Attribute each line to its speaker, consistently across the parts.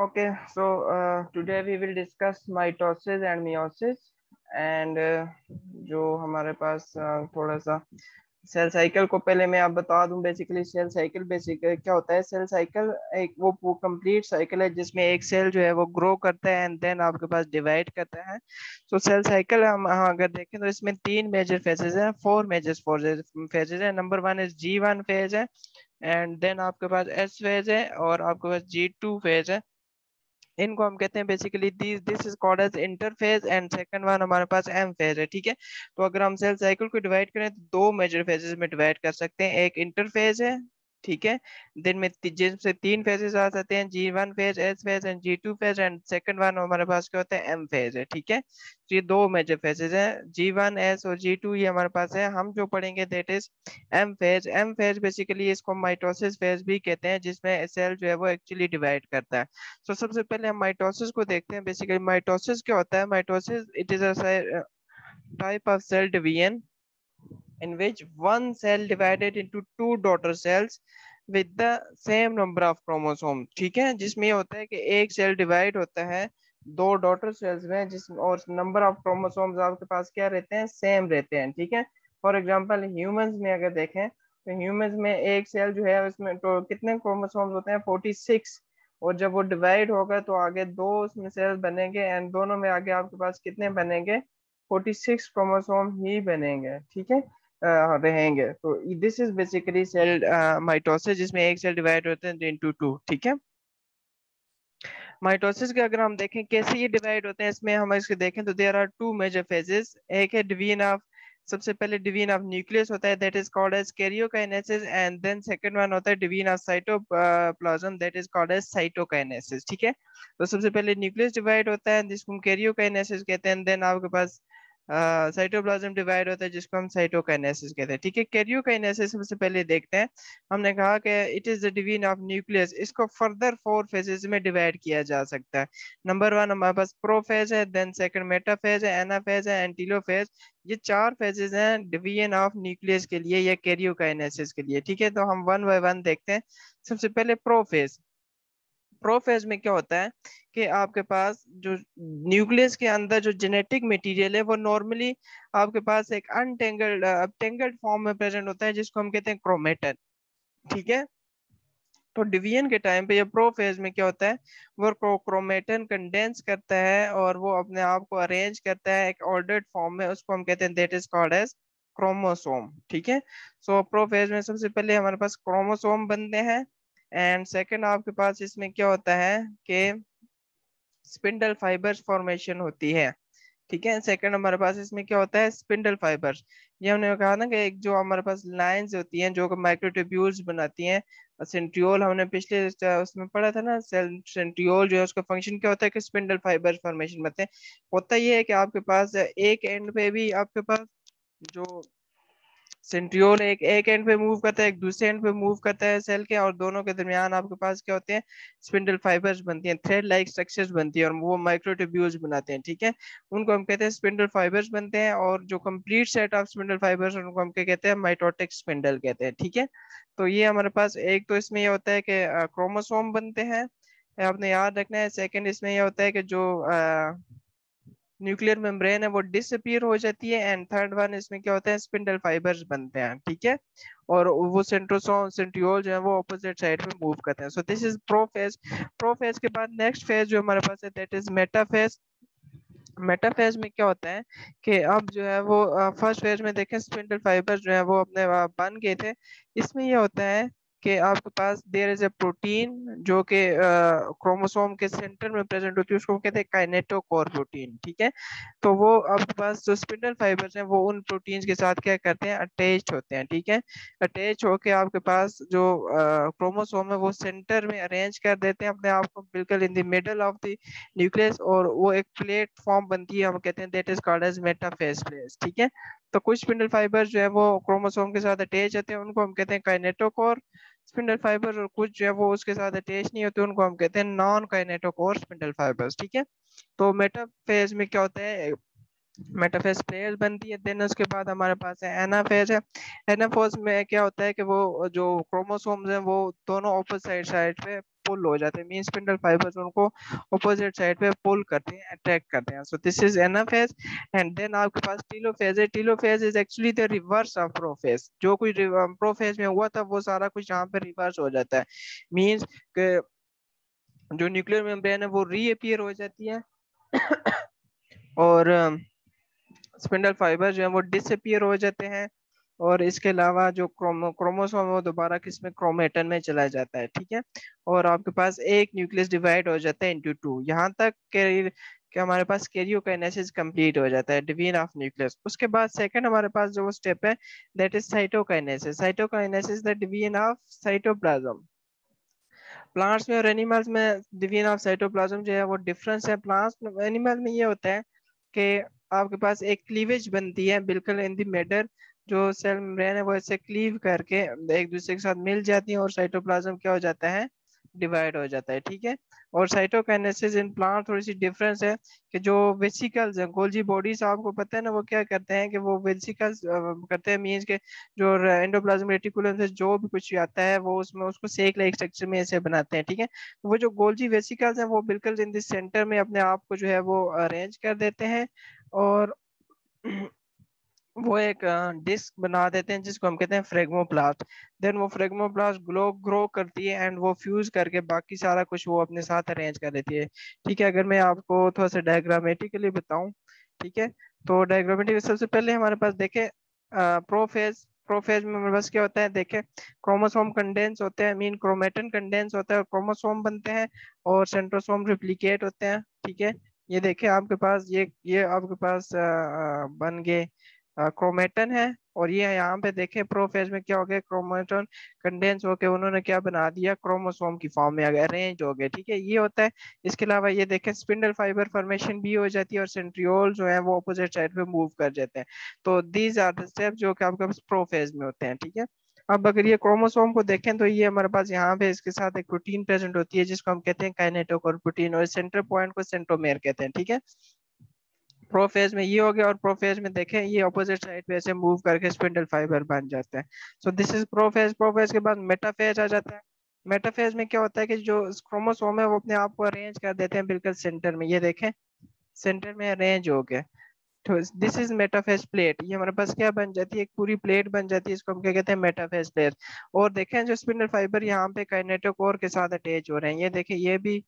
Speaker 1: okay so uh, today we will discuss mitosis and meiosis and uh, जो हमारे पास uh, थोड़ा cell cycle को पहले मैं आप बता दूं बेसिकली सेल साइकिल बेसिक क्या होता है सेल साइकिल एक वो कंप्लीट साइकिल है जिसमें एक सेल जो है वो ग्रो करता है एंड देन आपके पास डिवाइड करता है सो सेल साइकिल हम हाँ, अगर देखें तो इसमें तीन मेजर फेजेस हैं फोर मेजर फोर फेजेस हैं number one is G one phase है एंड देन आपके पास एस फेज है और आपके पास जी टू फेज है इनको हम कहते हैं basically this this is called as interphase and second one हमारे पास एम फेज है ठीक है तो अगर हम सेल साइकिल को डिवाइड करें तो दो मेजर फेजेस में डिवाइड कर सकते हैं एक इंटरफेज है ठीक है दिन में जिसम से तीन फेजेस आ जाते हैं G one phase S phase and G two phase and second one हमारे पास क्या होता है एम फेज है ठीक है तो ये दो मेजर फेजेस हैं जी वन एस और जी टू ये हमारे पास है हम जो पढ़ेंगे that is M phase M phase basically इसको माइटोसिस फेज भी कहते हैं जिसमें सेल जो है वो एक्चुअली डिवाइड करता है सो so, सबसे पहले हम माइटोसिस को देखते हैं बेसिकली माइटोसिस क्या होता है mitosis it is a type of cell division in which one cell divided into two daughter cells with the same number of chromosome ठीक है जिसमें ये होता है कि एक cell divide होता है दो daughter cells में जिस और number of chromosomes आपके पास क्या रहते हैं same रहते हैं ठीक है for example humans में अगर देखें तो humans में एक cell जो है उसमें तो कितने chromosomes होते हैं फोर्टी सिक्स और जब वो डिवाइड होगा तो आगे दो उसमें सेल्स बनेंगे एंड दोनों में आगे आपके पास कितने बनेंगे 46 क्रोमोसोम ही बनेंगे ठीक है रहेंगे तो this is basically cell mitosis जिसमें एक सेल डिवाइड होते हैं इनटू टू ठीक है माइटोसिस के अगर हम देखें कैसे ये डिवाइड होते हैं इसमें हम इसके देखें तो there are two major phases एक है डिवीन ऑफ सबसे पहले डिवीन ऑफ न्यूक्लियस होता है that is called as karyokinesis and then second one होता है division of cytoplasm that is called as cytokinesis ठीक है तो सबसे पहले न्यूक्लियस डिवाइड होता है जिसको हम कैरियोकाइनेसिस कहते हैं देन आपके पास साइटोप्लाज्म डिवाइड होता है जिसको हम साइटोकाइनेसिस कहते हैं ठीक है कैरियोकाइनेसिस सबसे पहले देखते हैं हमने कहा कि it is the division of nucleus इसको फर्दर फोर फेजेस में डिवाइड किया जा सकता है नंबर वन हमारे पास प्रोफेज है देन सेकंड मेटाफेज है एनाफेज है एंटीलोफेज ये चार फेजेस हैं डिवीजन ऑफ न्यूक्लियस के लिए या कैरियोकाइनेसिस के लिए ठीक है तो हम वन बाय वन देखते हैं सबसे पहले प्रोफेज प्रोफेज में क्या होता है कि आपके पास जो न्यूक्लियस के अंदर जो जेनेटिक मटेरियल है वो नॉर्मली आपके पास एक अनटेंगल्ड टेंगल्ड फॉर्म में प्रेजेंट होता है जिसको हम कहते हैं क्रोमेटन ठीक है तो डिवीजन के टाइम पे या प्रोफेज में क्या होता है वो क्रोमेटन कंडेंस करता है और वो अपने आप को अरेंज करता है एक ऑर्डर्ड फॉर्म में उसको हम कहते हैं that is called as chromosome ठीक है सो प्रोफेज में सबसे पहले हमारे पास क्रोमोसोम बनते हैं एंड सेकेंड आपके पास इसमें क्या होता है कि स्पिंडल फाइबर्स फॉर्मेशन होती है ठीक है सेकंड हमारे पास इसमें क्या होता है स्पिंडल फाइबर्स ये हमने कहा ना कि एक जो हमारे पास लाइन होती हैं जो माइक्रोट्यूब्यूल्स बनाती हैं सेंट्रियोल हमने पिछले उसमें पढ़ा था ना सेंट्रियोल जो है उसका फंक्शन क्या होता है कि स्पिंडल फाइबर फॉर्मेशन बनते हैं होता ये है कि आपके पास एक एंड पे भी आपके पास जो सेंट्रियोल एक एक एंड पे मूव करता है एक दूसरे एंड पे मूव करता है सेल के और दोनों के दरमियान आपके पास क्या होते हैं स्पिंडल फाइबर्स बनती हैं थ्रेड लाइक स्ट्रक्चर्स बनती है और वो माइक्रोटिब्यूल्स बनाते हैं ठीक है उनको हम कहते हैं स्पिंडल फाइबर्स बनते हैं और जो complete set of spindle fibres उनको हम क्या कहते हैं माइटोटिक स्पिंडल कहते हैं ठीक है तो ये हमारे पास एक तो इसमें यह होता है कि क्रोमोसोम बनते हैं आपने याद रखना है सेकेंड इसमें यह होता है कि जो आ, न्यूक्लियर मेम्ब्रेन है वो डिसअपियर हो जाती है एंड थर्ड वन इसमें क्या होता है स्पिंडल फाइबर्स बनते हैं ठीक है और वो सेंट्रोसोम सेंट्रियोल जो है वो ऑपोजिट साइड में मूव करते हैं so this is prophase prophase के बाद नेक्स्ट फेज जो हमारे पास है दैट इज मेटाफेज मेटाफेज में क्या होता है कि अब जो है वो फर्स्ट फेज में देखें स्पिंडल फाइबर जो है वो अपने बन गए थे इसमें यह होता है कि आपके पास देर इज ए प्रोटीन जो कि क्रोमोसोम के सेंटर में प्रेजेंट होती है उसको कहते हैं काइनेटोकोर प्रोटीन ठीक है तो वो आपके पास जो स्पिंडल फाइबर्स हैं वो उन प्रोटीन के साथ क्या करते हैं अटैच होते हैं ठीक है अटैच होके आपके पास जो क्रोमोसोम है वो सेंटर में अरेंज कर देते हैं अपने आप को बिल्कुल in the middle of the nucleus और वो एक प्लेटफॉर्म बनती है हम कहते हैं that is called as metaphase plate ठीक है तो कुछ स्पिंडल फाइबर जो है वो क्रोमोसोम के साथ अटैच होते हैं उनको हम कहते हैं काइनेटोकोर स्पिंडल फाइबर और कुछ जो है वो उसके साथ अटैच नहीं होते उनको हम कहते हैं नॉन काइनेटोकोर स्पिंडल फाइबर्स ठीक है तो मेटाफेज में क्या होता है मेटाफेज प्लेयर्स बनती है देन उसके बाद हमारे पास है एनाफेज है एनाफोज में क्या होता है कि वो जो क्रोमोसोम्स हैं वो दोनों ऑपोजिट साइड साइड पे पुल हो जाते हैं मीन स्पिंडल फाइबर्स उनको अपोजिट साइड पे पुल करते हैं अट्रैक्ट करते हैं so this is anaphase and then आपके पास टीलोफेज है telophase is actually the reverse of prophase जो कुछ प्रोफेज um, में हुआ था वो सारा कुछ यहाँ पे रिवर्स हो जाता है मीन्स जो न्यूक्लियर मेम्ब्रेन है वो रीअपियर हो जाती है और स्पिंडल um, फाइबर जो है वो डिसअपियर हो जाते हैं और इसके अलावा जो क्रोमो क्रोमोसोम वो दोबारा किसमें क्रोमेटन में चला जाता है ठीक है और आपके पास एक न्यूक्लियस डिवाइड हो जाता है इंटू टू यहाँ तक कि हमारे पास कैरियो कैनेसिस कम्प्लीट हो जाता है डिवीजन ऑफ न्यूक्लियस उसके बाद सेकंड हमारे पास जो स्टेप है that is cytokinesis cytokinesis the division of cytoplasm plants में और एनिमल्स में डिवीजन ऑफ साइटोप्लाज्म जो है वो डिफरेंस है प्लांट्स एनिमल में ये होता है कि आपके पास एक क्लीवेज बनती है बिल्कुल इन द मेडर जो सेल मेम्ब्रेन है वो ऐसे क्लीव करके एक दूसरे के साथ मिल जाती है और साइटोप्लाज्म क्या हो जाता है डिवाइड हो जाता है ठीक है और साइटोकाइनेसिस इन प्लांट थोड़ी सी डिफरेंस है कि जो वेसिकल्स हैं गोल्जी बॉडीज आपको पता है ना वो क्या करते हैं कि वो वेसिकल्स करते हैं मींस के जो एंडोप्लाज्म रेटिकुलम से जो भी कुछ आता है वो उसमें उसको सेक लाइक स्ट्रक्चर में ऐसे बनाते हैं ठीक है थीके? तो वो जो गोल्जी वेसिकल्स हैं वो बिल्कुल इन दिस सेंटर में अपने आप को जो है वो अरेंज कर देते हैं और वो एक डिस्क बना देते हैं जिसको हम कहते हैं फ्रेगमोप्लास्ट देन वो फ्रेगमोप्लास्ट ग्लो ग्रो करती है एंड वो फ्यूज करके बाकी सारा कुछ वो अपने साथ अरेंज कर देती है ठीक है अगर मैं आपको थोड़ा सा डायग्रामेटिकली बताऊं ठीक है तो डायग्रामेटिक सबसे पहले हमारे पास देखे प्रोफेज प्रोफेज में हमारे पास क्या होता है देखे क्रोमोसोम कंडेंस होते हैं मीन क्रोमेटन कंडेंस होता है क्रोमोसोम बनते हैं और सेंट्रोसोम रिप्लीकेट होते हैं ठीक है ये देखे आपके पास ये ये आपके पास आ, बन गए क्रोमेटन है और ये यह यहाँ पे देखें प्रोफेज में क्या हो गया क्रोमेटन कंडेंस होके उन्होंने क्या बना दिया क्रोमोसोम की फॉर्म में अरेंज हो गए ठीक है ये होता है इसके अलावा ये देखें स्पिंडल फाइबर फॉर्मेशन भी हो जाती है और सेंट्रियोल जो है वो अपोजिट साइड पे मूव कर जाते हैं तो दीज आर द स्टेप जो कि आपके प्रोफेज में होते हैं ठीक है अब अगर ये क्रोमोसोम को देखें तो ये हमारे पास यहाँ पे इसके साथ एक प्रोटीन प्रेजेंट होती है जिसको हम कहते हैं काइनेटोकोर प्रोटीन और सेंटर पॉइंट को सेंट्रोमेयर कहते हैं ठीक है प्रोफेज में ये हो गया और प्रोफेज में देखें ये ऑपोजिट साइड पे ऐसे मूव करके स्पिंडल फाइबर बन जाते हैं so this is prophase prophase के बाद मेटाफेज आ जाता है मेटाफेज में क्या होता है कि जो क्रोमोसोम है वो अपने आप को अरेंज कर देते हैं बिल्कुल सेंटर में ये देखें सेंटर में अरेंज हो गया तो दिस इज मेटाफेज प्लेट ये हमारे पास क्या बन जाती है एक पूरी प्लेट बन जाती है इसको हम क्या कहते हैं मेटाफेज प्लेट और देखें जो स्पिंडल फाइबर यहाँ पे काइनेटोकोर के साथ अटैच हो रहे हैं ये देखें ये भी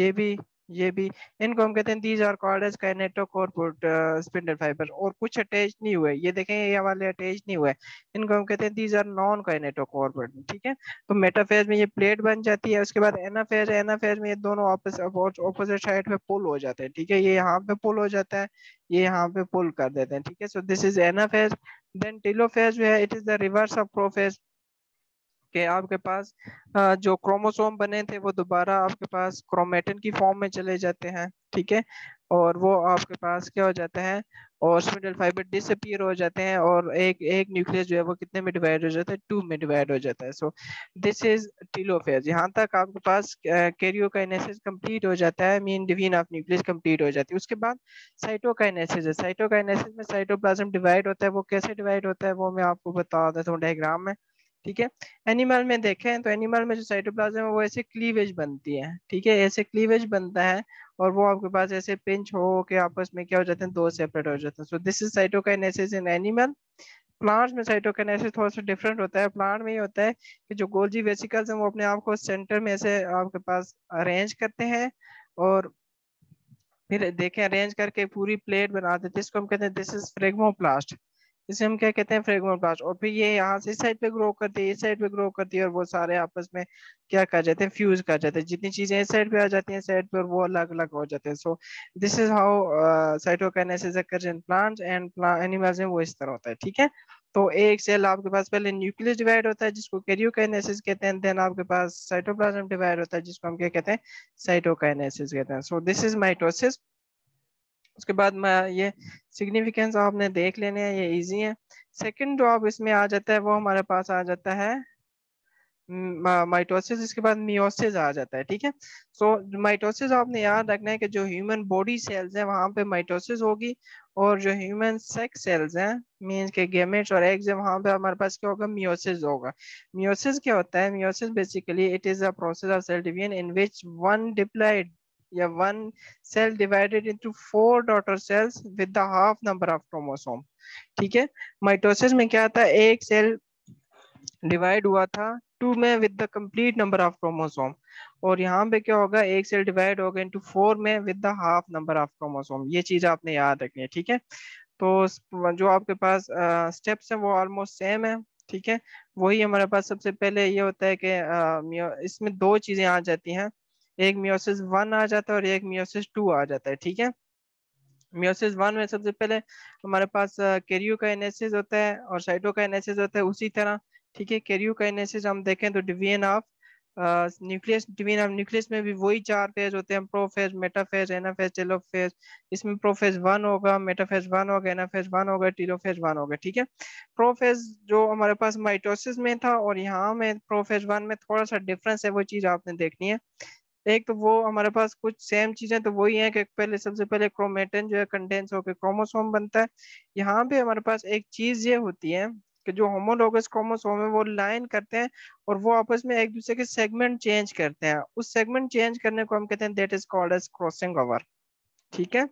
Speaker 1: ये भी ये भी इनको हम कहते हैं these are called as kinetochore spindle fibre और कुछ अटैच नहीं हुए ये देखें ये वाले अटैच नहीं हुए इनको हम कहते हैं these are non kinetochore ठीक है तो मेटाफेज में ये प्लेट बन जाती है उसके बाद एनाफेज एनाफेज में ये दोनों ऑपोजिट साइड पे पुल हो जाते हैं ठीक है ये यहाँ पे पुल हो जाता है ये यहाँ पे पुल कर देते हैं ठीक है so this is anaphase then telophase जो है it is the reverse of prophase कि आपके पास जो क्रोमोसोम बने थे वो दोबारा आपके पास क्रोमेटिन की फॉर्म में चले जाते हैं ठीक है और वो आपके पास क्या हो जाता है और स्पिंडल फाइबर डिसअपियर हो जाते हैं और एक एक न्यूक्लियस जो है वो कितने में डिवाइड हो जाता है टू में डिवाइड हो जाता है सो दिस इज टीलोफेज यहाँ तक आपके पास कैरियोकाइनेसिस कंप्लीट हो जाता है mean division of nucleus complete हो जाती है उसके बाद साइटोकाइनेसिस है साइटोकाइनेसिस में साइटोप्लाज्म डिवाइड होता है वो कैसे डिवाइड होता है वो मैं आपको बता देता हूँ डायग्राम में ठीक है एनिमल में देखें तो एनिमल में जो साइटोप्लाज्म है वो ऐसे क्लीवेज बनती है ठीक है ऐसे क्लीवेज बनता है और वो आपके पास ऐसे पिंच हो के आपस में क्या हो जाते हैं दो सेपरेट हो जाते हैं so this is cytokinesis in animal plants में साइटोकाइनेसिस थोड़ा सा डिफरेंट होता है प्लांट में ये होता है कि जो गोल्जी वेसिकल्स हैं वो अपने आप को सेंटर में ऐसे आपके पास अरेंज करते हैं और फिर देखें अरेंज करके पूरी प्लेट बना देते हैं इसको हम कहते हैं दिस इज फ्रेगमोप्लास्ट इसे हम क्या कहते हैं फ्रेगमेंट ब्लास्ट और फिर ये यहाँ से इस साइड पे ग्रो करती है इस साइड पे ग्रो करती है और वो सारे आपस में क्या कर जाते हैं फ्यूज कर जाते हैं जितनी चीजें इस साइड पे आ जाती हैं साइड पे और वो अलग अलग हो जाते हैं so this is how cytokinesis occurs in plants and animals में वो इस तरह होता है ठीक है तो एक सेल आपके पास पहले न्यूक्लियस डिवाइड होता है जिसको कैरियोकाइनेसिस कहते हैं देन आपके पास साइटोप्लाज्म डिवाइड होता है जिसको हम क्या कहते हैं साइटोकाइनेसिस कहते हैं सो दिस इज माइटोसिस उसके बाद मैं ये सिग्निफिकेंस आपने देख लेने हैं ये इजी है सेकंड जो आप इसमें आ जाता है वो हमारे पास आ जाता है माइटोसिस इसके बाद मियोसिस आ जाता है ठीक है सो so, माइटोसिस आपने याद रखना है कि जो ह्यूमन बॉडी सेल्स हैं वहाँ पे माइटोसिस होगी और जो ह्यूमन सेक्स सेल्स हैं मींस के गेमेट्स और एग्ज हैं वहाँ पे हमारे पास क्या होगा मियोसिस होगा मियोसिस क्या होता है meiosis basically it is a process of cell division in which one diploid या one cell divided into four daughter cells with the half number of chromosome ठीक है माइटोसिस में क्या था एक सेल डिवाइड हुआ था टू में with the complete number of chromosome और यहाँ पे क्या होगा एक सेल डिवाइड होगा इनटू फोर में with the half number of chromosome ये चीज आपने याद रखनी है ठीक है तो जो आपके पास स्टेप्स हैं वो ऑलमोस्ट सेम है ठीक है वही हमारे पास सबसे पहले ये होता है कि इसमें दो चीजें आ जाती हैं एक मियोसिस वन आ जाता है और एक मियोसिस टू आ जाता है ठीक है मियोसिस वन में सबसे पहले हमारे पास केरियो का एनेसिस होता है और साइटो का एनेसिस होता है उसी तरह ठीक है केरियो का एनेसिस हम देखें तो division of nucleus division of nucleus में भी वही चार फेज होते हैं प्रोफेज मेटाफेज एनाफेज टेलोफेज इसमें प्रोफेज वन होगा मेटाफेज वन होगा एनाफेज वन होगा टेलोफेज वन होगा ठीक है प्रोफेज जो हमारे पास माइटोसिस में था और यहाँ में प्रोफेज वन में थोड़ा सा डिफरेंस है वो चीज आपने देखनी है एक तो वो हमारे पास कुछ सेम चीजें तो वही हैं कि पहले सबसे पहले क्रोमेटिन जो है कंडेंस होकर क्रोमोसोम बनता है यहाँ पे हमारे पास एक चीज ये होती है कि जो होमोलोगस क्रोमोसोम है वो लाइन करते हैं और वो आपस में एक दूसरे के सेगमेंट चेंज करते हैं उस सेगमेंट चेंज करने को हम कहते हैं that is called as crossing over ठीक है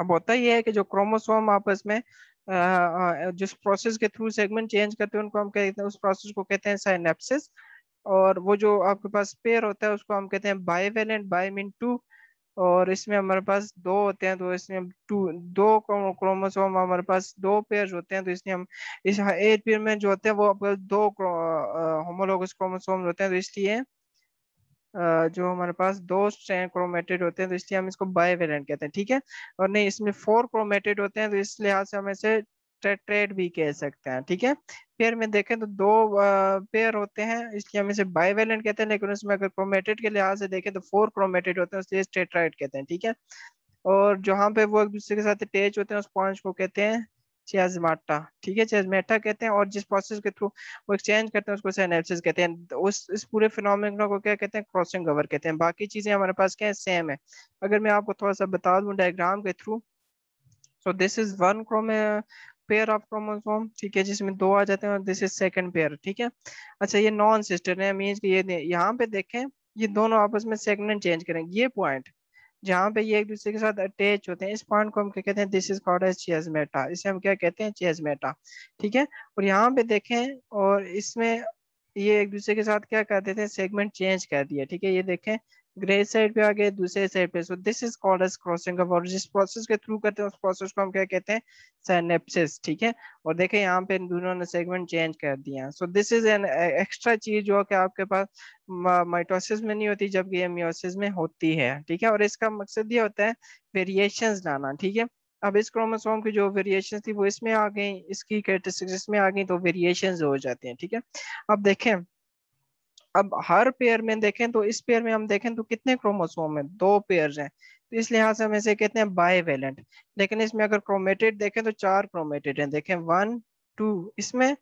Speaker 1: अब होता यह है कि जो क्रोमोसोम आपस में जिस प्रोसेस के थ्रू सेगमेंट चेंज करते हैं उनको हम कहते हैं उस प्रोसेस को कहते हैं साइनेप्सिस और वो जो आपके पास पेयर होता है उसको हम कहते हैं bivalent bi mean two और इसमें हमारे पास दो होते हैं तो इसमें हम टू दो क्रोमोसोम हमारे पास दो पेयर होते हैं तो इसलिए हम इस एट पेयर में जो होते हैं वो आपके दो होमोलोगस क्रोमोसोम होते हैं तो इसलिए जो हमारे पास दो स्ट्रैंड क्रोमेटेड होते हैं तो इसलिए हम इसको बाई कहते हैं ठीक है और नहीं इसमें फोर क्रोमेटेड होते हैं तो इस लिहाज से हम इसे ट्रेड भी कह सकते हैं ठीक है पेयर में देखें तो दो पेयर होते हैं इसलिए हम इसे बाइवेलेंट कहते हैं लेकिन उसमें अगर क्रोमेटेड के लिहाज से देखें तो फोर क्रोमेटेड होते हैं इसलिए स्टेट्राइड कहते हैं ठीक है और जहाँ पे वो एक दूसरे के साथ अटैच होते हैं उस पॉइंट को कहते हैं चेजमाटा ठीक है चेजमेटा कहते हैं और जिस प्रोसेस के थ्रू वो एक्सचेंज करते हैं उसको सैनेप्सिस कहते हैं उस इस पूरे फिनोमिना को क्या कहते हैं क्रॉसिंग ओवर कहते हैं बाकी चीज़ें हमारे पास क्या है सेम है अगर मैं आपको थोड़ा सा बता दूं डायग्राम के through so this is one chroma pair of chromosome ठीक है जिसमें दो आ जाते हैं और दिस इज सेकंड पेयर ठीक है अच्छा ये नॉन सिस्टर है मीन ये यहाँ पे देखें ये दोनों आपस में सेगमेंट चेंज करेंगे ये पॉइंट जहाँ पे ये एक दूसरे के साथ अटैच होते हैं इस पॉइंट को हम क्या कहते हैं this is called as chiasmata इसे हम क्या कहते हैं चेजमेटा ठीक है और यहाँ पे देखें और इसमें ये एक दूसरे के साथ क्या कर देते हैं सेगमेंट चेंज कर दिया ठीक है ये देखें ग्रे साइड पे आ गए दूसरे साइड पे so this is called as crossing over जिस प्रोसेस के थ्रू करते हैं उस प्रोसेस को हम क्या कहते हैं साइनेप्सिस ठीक है और देखें यहाँ पे इन दोनों ने सेगमेंट चेंज कर दिया so this is an extra चीज जो कि आपके पास माइटोसिस में नहीं होती जबकि ये मियोसिस में होती है ठीक है और इसका मकसद ये होता है वेरिएशन लाना ठीक है अब इस क्रोमोसोम की जो वेरिएशन थी वो इसमें आ गई इसकी कैरेक्टरिस्टिक्स में आ गई तो वेरिएशन हो जाते हैं ठीक है अब देखें अब हर पेयर में देखें तो इस पेयर में हम देखें तो कितने क्रोमोसोम हैं दो पेयर हैं तो इस लिहाज से हम इसे कहते हैं बाईवेलेंट लेकिन इसमें अगर क्रोमेटेड देखें तो चार क्रोमेटेड हैं देखें वन टू इसमें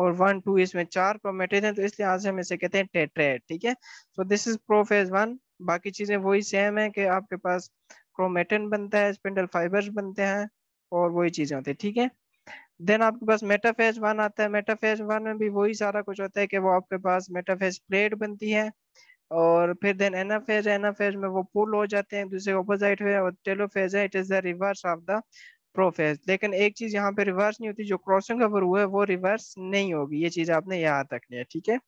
Speaker 1: और वन टू इसमें चार क्रोमेटेड हैं तो इस लिहाज से हम इसे कहते हैं टेट्रेड ठीक है so this is prophase one बाकी चीजें वही सेम है कि आपके पास क्रोमेटिन बनता है स्पिंडल फाइबर्स बनते हैं और वही चीजें होती है ठीक है देन आपके पास मेटाफेज वन आता है मेटाफेज वन में भी वही सारा कुछ होता है कि वो आपके पास मेटाफेज प्लेट बनती है और फिर देन एनाफेज एनाफेज में वो पुल हो जाते हैं दूसरे ऑपोजिट है और टेलोफेज है it is the reverse of the prophase लेकिन एक चीज यहाँ पे रिवर्स नहीं होती जो क्रॉसिंग ओवर हुआ है वो रिवर्स नहीं होगी ये चीज आपने यहाँ तक लिया ठीक है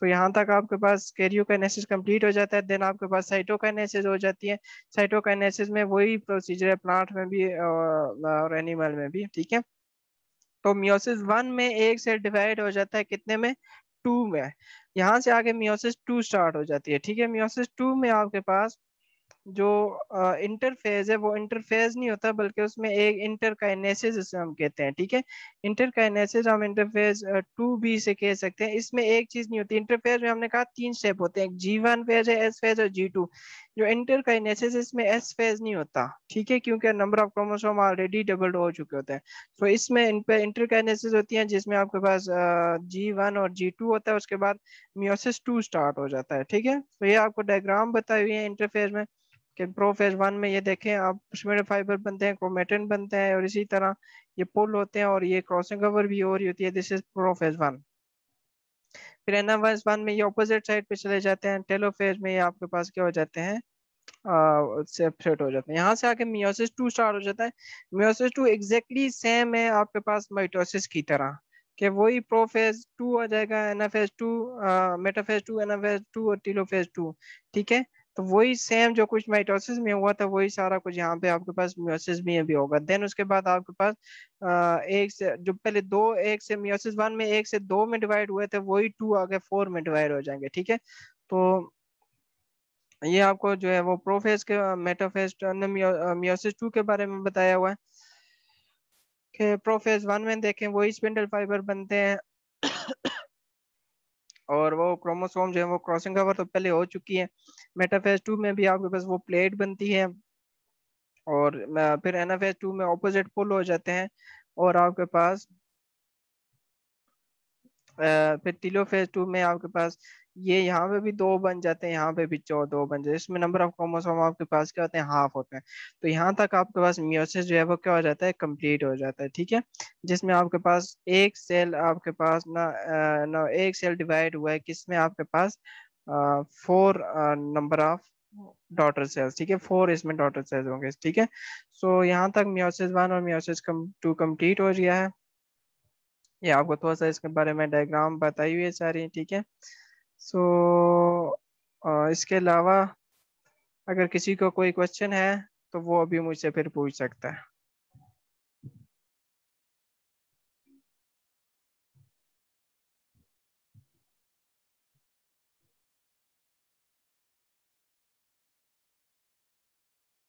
Speaker 1: तो यहाँ तक आपके पास कैरियो कैनेसिस कंप्लीट हो जाता है देन आपके पास साइटोकाइनेसिस हो जाती है साइटोकाइनेसिस में वही प्रोसीजर है प्लांट में भी और एनिमल में भी ठीक है तो मियोसिस वन में एक से डिवाइड हो जाता है कितने में टू में यहाँ से आगे मियोसिस टू स्टार्ट हो जाती है ठीक है मियोसिस टू में आपके पास जो इंटरफेज है वो इंटरफेज नहीं होता बल्कि उसमें एक इंटरकाइनेसिस जिसे हम कहते हैं ठीक है इंटरकाइनेसिस हम इंटरफेज टू बी से कह सकते हैं इसमें एक चीज नहीं होती इंटरफेज में हमने कहा तीन स्टेप होते हैं जी वन फेज है एस फेज और जी टू जो इंटरकाइनेसिस इसमें एस फेज नहीं होता ठीक है क्योंकि number of chromosome already double हो चुके होते हैं तो इसमें इन पे इंटरकाइनेसिस होती है जिसमें आपके पास जी वन और जी टू होता है उसके बाद मियोसिस टू स्टार्ट हो जाता है ठीक है तो ये आपको डायग्राम बताई हुई है इंटरफेज में कि प्रो फेज वन में ये देखें आप फाइबर बनते हैं क्रोमेटिन बनते हैं और इसी तरह ये पुल होते हैं और ये क्रॉसिंग ओवर भी हो रही होती है this is prophase one फिर एनाफेज वन में ये ऑपोजिट साइड पे चले जाते हैं फेज में ये आपके पास क्या हो जाते हैं सेपरेट हो जाते हैं यहाँ से आके मियोसिस टू स्टार्ट हो जाता है मियोसिस टू एग्जैक्टली सेम है आपके पास माइटोसिस की तरह कि वही टू आ जाएगा two metaphase two phase two और टू ठीक है तो वही सेम जो कुछ माइटोसिस में हुआ था वही सारा कुछ यहाँ पे आपके पास मियोसिस में भी होगा देन उसके बाद आपके पास एक से जो पहले दो एक से मियोसिस वन में एक से दो में डिवाइड हुए थे वही टू आगे फोर में डिवाइड हो जाएंगे ठीक है तो ये आपको जो है वो प्रोफेस के मेटोफेस मियोसिस टू के बारे में बताया हुआ है कि प्रोफेज वन में देखें वही स्पिंडल फाइबर बनते हैं और वो क्रोमोसोम जो है वो क्रॉसिंग कवर तो पहले हो चुकी है मेटाफेज टू में भी आपके पास वो प्लेट बनती है और फिर एनाफेज टू में ऑपोजिट पुल हो जाते हैं और आपके पास फिर टीलोफेज टू में आपके पास ये यहाँ पे भी दो बन जाते हैं यहाँ पे भी चौ दो बन जाते हैं इसमें नंबर ऑफ क्रोमोसोम आपके पास क्या होते हैं हाफ होते हैं तो यहाँ तक आपके पास मियोसिस जो है वो क्या हो जाता है कंप्लीट हो जाता है ठीक है जिसमें आपके पास एक सेल आपके पास ना ना एक सेल डिवाइड हुआ है किसमें आपके पास four number of daughter cells ठीक है फोर इसमें डॉटर सेल्स होंगे ठीक है सो यहाँ तक मियोसिस वन और मियोसिस टू कम्प्लीट हो गया है ये आपको थोड़ा सा इसके बारे में डायग्राम बताई हुई है सारी ठीक है सो so, इसके अलावा अगर किसी को कोई क्वेश्चन है तो वो अभी मुझसे फिर पूछ सकता है